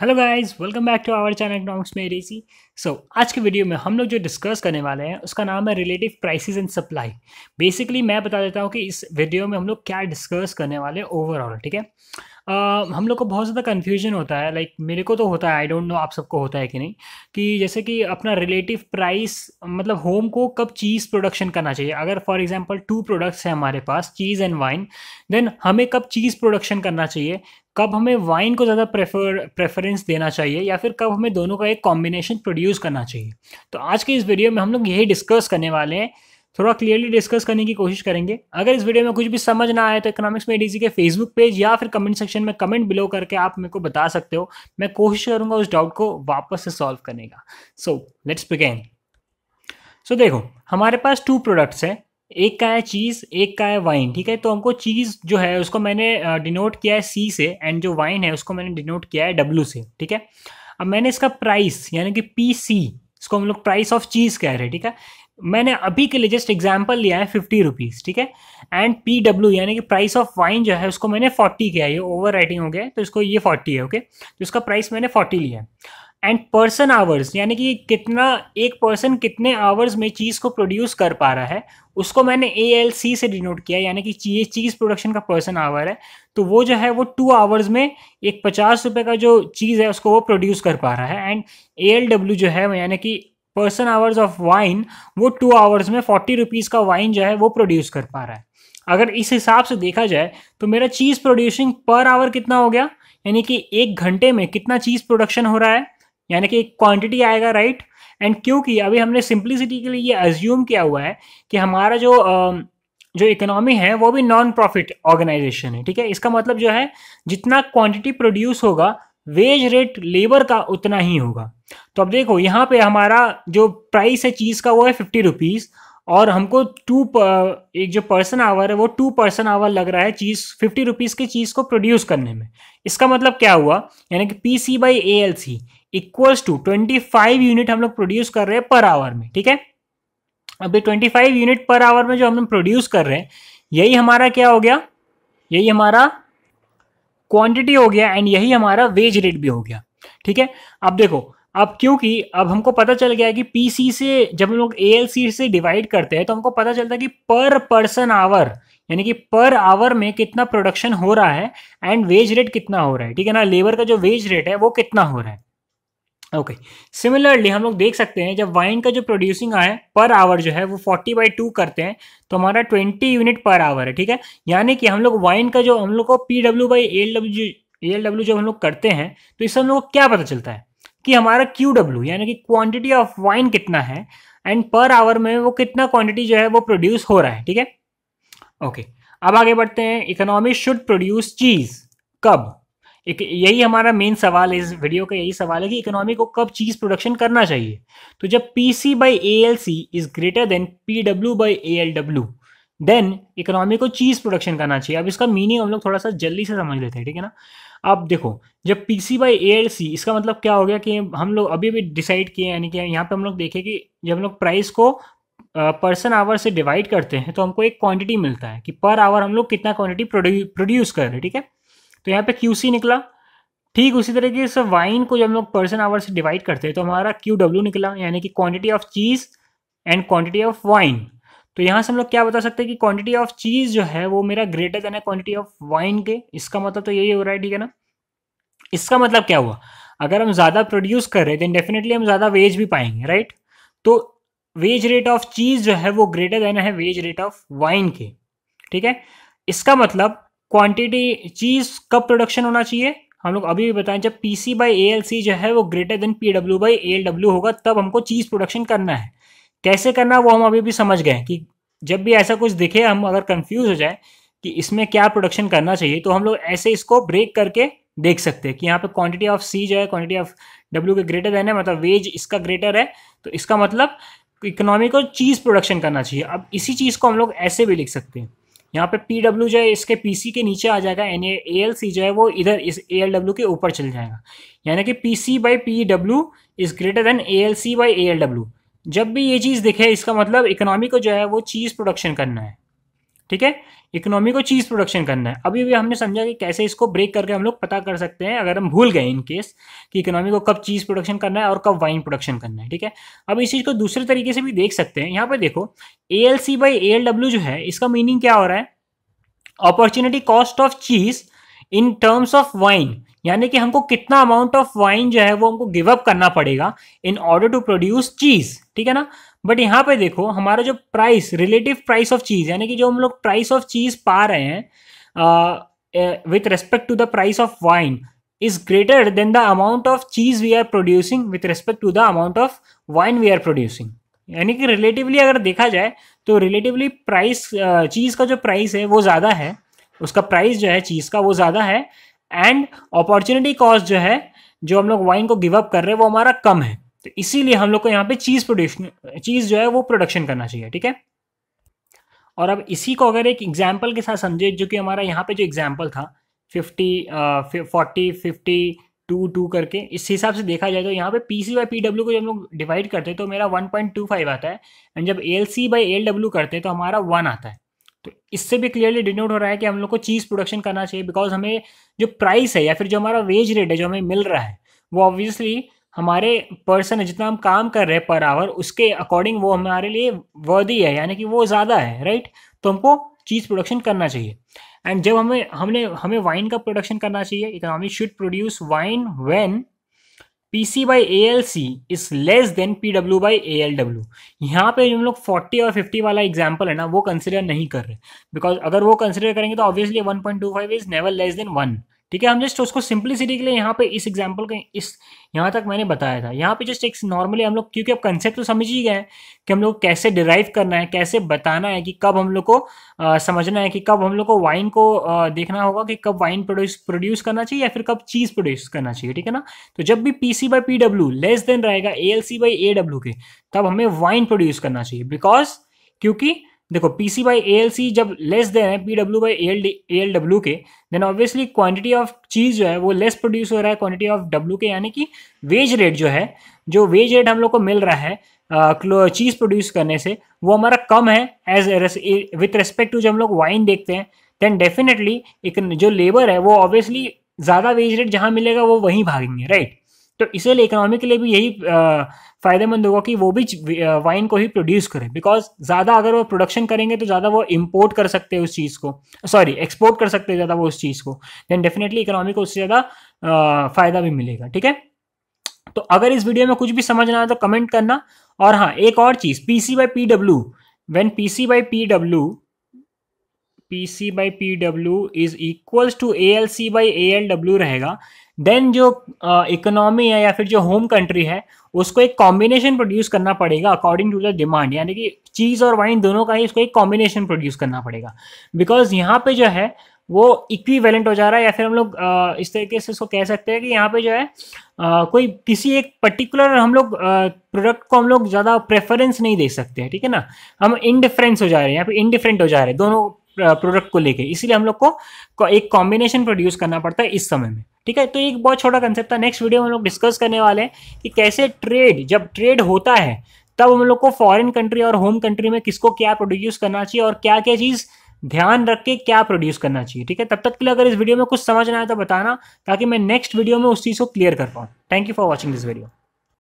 Hello guys welcome back to our channel economics में uh सो आज के वीडियो में हम लोग जो डिस्कस करने वाले हैं उसका नाम है relative prices and supply basically मैं बता देता हूँ कि इस वीडियो में हम लोग क्या डिस्कस करने वाले हैं ओवरऑल ठीक है uh, हम लोग को बहुत ज़्यादा कन्फ्यूजन होता है लाइक like, मेरे को तो होता है आई डोंट नो आप सबको होता है कि नहीं कि जैसे कि अपना रिलेटिव प्राइस मतलब होम को कब चीज़ प्रोडक्शन करना चाहिए अगर फॉर एग्जाम्पल टू प्रोडक्ट्स हैं हमारे पास चीज़ एंड वाइन देन हमें कब चीज़ प्रोडक्शन करना चाहिए कब हमें वाइन को ज़्यादा प्रेफर प्रेफरेंस देना चाहिए या फिर कब हमें दोनों का एक कॉम्बिनेशन प्रोड्यूस करना चाहिए तो आज के इस वीडियो में हम लोग यही डिस्कस करने वाले हैं थोड़ा क्लियरली डिस्कस करने की कोशिश करेंगे अगर इस वीडियो में कुछ भी समझ ना आए तो इकोनॉमिक्स में डीजी के फेसबुक पेज या फिर कमेंट सेक्शन में कमेंट बिलो करके आप मेरे को बता सकते हो मैं कोशिश करूंगा उस डाउट को वापस से सॉल्व करने का सो लेट्स बिगेन सो देखो हमारे पास टू प्रोडक्ट्स हैं एक का है चीज़ एक का है वाइन ठीक है तो हमको चीज़ जो है उसको मैंने डिनोट किया है सी से एंड जो वाइन है उसको मैंने डिनोट किया है डब्ल्यू से ठीक है अब मैंने इसका प्राइस यानी कि पी सी इसको हम लोग प्राइस ऑफ चीज़ कह रहे हैं ठीक है मैंने अभी के लिए जस्ट एग्जाम्पल लिया है फिफ्टी रुपीज़ ठीक है एंड पी डब्ल्यू यानी कि प्राइस ऑफ वाइन जो है उसको मैंने फोर्टी किया है ये ओवर राइटिंग हो गया है तो इसको ये फोर्टी है ओके तो इसका प्राइस मैंने फोर्टी लिया है एंड पर्सन आवर्स यानी कि कितना एक पर्सन कितने आवर्स में चीज़ को प्रोड्यूस कर पा रहा है उसको मैंने ए एल सी से डिनोट किया यानी कि ये चीज़ प्रोडक्शन का पर्सन आवर है तो वो जो है वो टू आवर्स में एक पचास रुपये का जो चीज़ है उसको वो प्रोड्यूस कर पा रहा है एंड ए एल डब्ल्यू जो है यानी कि पर्सन आवर्स ऑफ वाइन वो टू आवर्स में फोर्टी रुपीज़ का वाइन जो है वो प्रोड्यूस कर पा रहा है अगर इस हिसाब से देखा जाए तो मेरा चीज़ प्रोड्यूसिंग पर आवर कितना हो गया यानी कि एक घंटे में कितना चीज़ प्रोडक्शन हो रहा है यानी कि एक क्वांटिटी आएगा राइट एंड क्योंकि अभी हमने सिंप्लिसिटी के लिए ये अज्यूम किया हुआ है कि हमारा जो जो इकोनॉमी है वो भी नॉन प्रॉफिट ऑर्गेनाइजेशन है ठीक है इसका मतलब जो है जितना क्वांटिटी प्रोड्यूस होगा वेज रेट लेबर का उतना ही होगा तो अब देखो यहाँ पे हमारा जो प्राइस है चीज़ का वो है फिफ्टी रुपीज़ और हमको टू एक जो पर्सन आवर है वो टू पर्सन आवर लग रहा है चीज़ फिफ्टी रुपीज़ की चीज़ को प्रोड्यूस करने में इसका मतलब क्या हुआ यानी कि P C by A L C equals to 25 unit हम लोग प्रोड्यूस कर रहे हैं पर आवर में ठीक है अभी 25 यूनिट पर आवर में जो हम प्रोड्यूस कर रहे हैं यही हमारा क्या हो गया यही हमारा क्वांटिटी हो गया एंड यही हमारा वेज रेट भी हो गया ठीक है अब देखो अब क्योंकि अब हमको पता चल गया है कि पीसी से जब हम लोग ए से डिवाइड करते हैं तो हमको पता चलता है कि पर पर्सन आवर यानी कि पर आवर में कितना प्रोडक्शन हो रहा है एंड वेज रेट कितना हो रहा है ठीक है ना लेबर का जो वेज रेट है वो कितना हो रहा है ओके okay. सिमिलरली हम लोग देख सकते हैं जब वाइन का जो प्रोड्यूसिंग आए पर आवर जो है वो 40 बाई टू करते हैं तो हमारा 20 यूनिट पर आवर है ठीक है यानी कि हम लोग वाइन का जो हम लोग को P W by L W L W जब हम लोग करते हैं तो इससे हम लोग को क्या पता चलता है कि हमारा क्यू डब्ल्यू यानी कि क्वांटिटी ऑफ वाइन कितना है एंड पर आवर में वो कितना क्वांटिटी जो है वो प्रोड्यूस हो रहा है ठीक है ओके अब आगे बढ़ते हैं इकोनॉमी शुड प्रोड्यूस चीज़ कब एक यही हमारा मेन सवाल है इस वीडियो का यही सवाल है कि इकोनॉमी को कब चीज़ प्रोडक्शन करना चाहिए तो जब P C by A L C is greater than P W by A L W then economy को चीज़ प्रोडक्शन करना चाहिए अब इसका मीनिंग हम लोग थोड़ा सा जल्दी से समझ लेते हैं ठीक है ना अब देखो जब P C by A L C इसका मतलब क्या हो गया कि हम लोग अभी भी डिसाइड किए यानी कि यहाँ पे हम लोग देखें कि जब हम लोग प्राइस को पर्सन आवर से डिवाइड करते हैं तो हमको एक क्वांटिटी मिलता है कि पर आवर हम लोग कितना क्वांटिटी प्रोड्यूस कर रहे हैं ठीक है तो यहाँ पे क्यू सी निकला ठीक उसी तरीके से वाइन को जब हम लोग पर्सन आवर से डिवाइड करते हैं तो हमारा क्यू डब्ल्यू निकला यानी कि quantity of cheese and quantity of wine तो यहाँ से हम लोग क्या बता सकते हैं कि क्वांटिटी ऑफ चीज़ जो है वो मेरा ग्रेटर देन है क्वांटिटी ऑफ वाइन के इसका मतलब तो यही हो रहा है ठीक है ना इसका मतलब क्या हुआ अगर हम ज़्यादा प्रोड्यूस कर रहे देन डेफिनेटली हम ज़्यादा वेज भी पाएंगे राइट तो वेज रेट ऑफ चीज़ जो है वो ग्रेटर देन है वेज रेट ऑफ वाइन के ठीक है इसका मतलब क्वांटिटी चीज़ कब प्रोडक्शन होना चाहिए हम लोग अभी भी बताएं जब P C by A L C जो है वो greater than P W by A L W होगा तब हमको चीज़ प्रोडक्शन करना है कैसे करना वो हम अभी भी समझ गए कि जब भी ऐसा कुछ दिखे हम अगर कंफ्यूज हो जाए कि इसमें क्या प्रोडक्शन करना चाहिए तो हम लोग ऐसे इसको ब्रेक करके देख सकते हैं कि यहाँ पे क्वांटिटी ऑफ सी जो है क्वांटिटी ऑफ डब्ल्यू के ग्रेटर देन है मतलब वेज इसका ग्रेटर है तो इसका मतलब इकोनॉमी को चीज़ प्रोडक्शन करना चाहिए अब इसी चीज़ को हम लोग ऐसे भी लिख सकते हैं यहाँ पे पी डब्ल्यू जो है इसके पीसी के नीचे आ जाएगा यानी ए एल सी जो है वो इधर इस ए एल डब्ल्यू के ऊपर चल जाएगा यानी कि P C by P W is greater than A L C by A L W जब भी ये चीज़ दिखे इसका मतलब इकोनॉमी को जो है वो चीज़ प्रोडक्शन करना है ठीक है इकोनॉमी को चीज़ प्रोडक्शन करना है अभी भी हमने समझा कि कैसे इसको ब्रेक करके हम लोग पता कर सकते हैं अगर हम भूल गए इन केस कि इकोनॉमी को कब चीज़ प्रोडक्शन करना है और कब वाइन प्रोडक्शन करना है ठीक है अब इस चीज़ को दूसरे तरीके से भी देख सकते हैं यहाँ पर देखो A L C by A L W जो है इसका मीनिंग क्या हो रहा है opportunity cost of cheese in terms of wine यानी कि हमको कितना अमाउंट ऑफ वाइन जो है वो हमको गिव अप करना पड़ेगा in order to produce cheese ठीक है ना बट यहाँ पे देखो हमारा जो price relative price of cheese यानी कि जो हम लोग प्राइस ऑफ चीज़ पा रहे हैं with respect to the price of wine is greater than the amount of cheese we are producing with respect to the amount of wine we are producing यानी कि रिलेटिवली अगर देखा जाए तो रिलेटिवली प्राइस चीज़ का जो प्राइस है वो ज़्यादा है उसका प्राइस जो है चीज़ का वो ज़्यादा है एंड अपॉर्चुनिटी कॉस्ट जो है जो हम लोग वाइन को गिव अप कर रहे हैं वो हमारा कम है तो इसीलिए हम लोग को यहाँ पे चीज़ प्रोड्यूशन चीज़ जो है वो प्रोडक्शन करना चाहिए ठीक है और अब इसी को अगर एक एग्जाम्पल के साथ समझे जो कि हमारा यहाँ पे जो एग्जाम्पल था fifty forty fifty two two करके इस हिसाब से देखा जाए तो यहाँ पे P C by P W को जब लोग डिवाइड करते हैं तो मेरा वन पॉइंट टू फाइव आता है एंड जब L C by L W करते हैं तो हमारा वन आता है तो इससे भी क्लियरली डिनोट हो रहा है कि हम लोग को चीज़ प्रोडक्शन करना चाहिए बिकॉज हमें जो प्राइस है या फिर जो हमारा वेज रेट है जो हमें मिल रहा है वो ऑब्वियसली हमारे पर्सन है जितना हम काम कर रहे हैं पर आवर उसके अकॉर्डिंग वो हमारे लिए वर्दी है यानी कि वो ज़्यादा है राइट तो हमको चीज़ प्रोडक्शन करना चाहिए एंड जब हमें हमने हमें वाइन का प्रोडक्शन करना चाहिए economy should produce wine when P C by A L C is less than P W by A L W यहाँ पर हम लोग फोर्टी और फिफ्टी वाला एग्जाम्पल है ना वो कंसिडर नहीं कर रहे बिकॉज अगर वो कंसिडर करेंगे तो obviously one point two five is never less than one ठीक है हम जस्ट उसको सिंप्लिसिटी के लिए यहाँ पे इस एग्जाम्पल के इस यहाँ तक मैंने बताया था यहाँ पे जस्ट एक नॉर्मली हम लोग क्योंकि अब कंसेप्ट तो समझ ही गए कि हम लोग कैसे डिराइव करना है कैसे बताना है कि कब हम लोग को आ, समझना है कि कब हम लोग को वाइन को आ, देखना होगा कि कब वाइन प्रोड्यूस प्रोड्यूस करना चाहिए या फिर कब चीज़ प्रोड्यूस करना चाहिए ठीक है ना तो जब भी P C by P W less than रहेगा A L C by A W के तब हमें वाइन प्रोड्यूस करना चाहिए बिकॉज क्योंकि देखो P C by A L C जब लेस देन है P W by A L A L W के then obviously quantity of cheese जो है वो लेस प्रोड्यूस हो रहा है क्वांटिटी ऑफ डब्ल्यू के यानी कि वेज रेट जो है जो वेज रेट हम लोग को मिल रहा है चीज़ प्रोड्यूस करने से वो हमारा कम है एज विथ रेस्पेक्ट टू जो हम लोग वाइन देखते हैं देन डेफिनेटली एक जो लेबर है वो ऑब्वियसली ज़्यादा वेज रेट जहाँ मिलेगा वो वहीं भागेंगे राइट तो इसराइल इकोनॉमी के लिए भी यही फ़ायदेमंद होगा कि वो भी वाइन को ही प्रोड्यूस करें बिकॉज ज़्यादा अगर वो प्रोडक्शन करेंगे तो ज़्यादा वो इम्पोर्ट कर सकते हैं उस चीज़ को सॉरी एक्सपोर्ट कर सकते हैं ज़्यादा वो उस चीज़ को देन डेफिनेटली इकोनॉमी को उससे ज़्यादा फ़ायदा भी मिलेगा ठीक है तो अगर इस वीडियो में कुछ भी समझ ना आए तो कमेंट करना और हाँ एक और cheese P C by P W when P C by P W P C by P W is equal to A L C by A L W रहेगा देन जो इकोनॉमी uh, है या फिर जो होम कंट्री है उसको एक combination produce करना पड़ेगा अकॉर्डिंग टू द डिमांड यानी कि चीज़ और वाइन दोनों का ही उसको एक कॉम्बिनेशन प्रोड्यूस करना पड़ेगा बिकॉज यहाँ पे जो है वो इक्विवेलेंट हो जा रहा है या फिर हम लोग uh, इस तरीके से इसको कह सकते हैं कि यहाँ पे जो है uh, कोई किसी एक पर्टिकुलर हम लोग प्रोडक्ट को हम लोग ज़्यादा प्रेफरेंस नहीं दे सकते हैं ठीक है ना हम इनडिफरेंस हो जा रहे हैं या फिर इनडिफरेंट हो जा रहे हैं दोनों प्रोडक्ट को लेके इसीलिए हम लोग को एक कॉम्बिनेशन प्रोड्यूस करना पड़ता है इस समय में ठीक है तो एक बहुत छोटा कंसेप्ट था नेक्स्ट वीडियो में हम लोग डिस्कस करने वाले हैं कि कैसे ट्रेड जब ट्रेड होता है तब हम लोग को फॉरेन कंट्री और होम कंट्री में किसको क्या प्रोड्यूस करना चाहिए और क्या क्या चीज़ ध्यान रख के क्या प्रोड्यूस करना चाहिए ठीक है तब तक के लिए अगर इस वीडियो में कुछ समझ आया तो बताना ताकि मैं नेक्स्ट वीडियो में उस चीज़ को क्लियर कर पाऊँ thank you for watching this video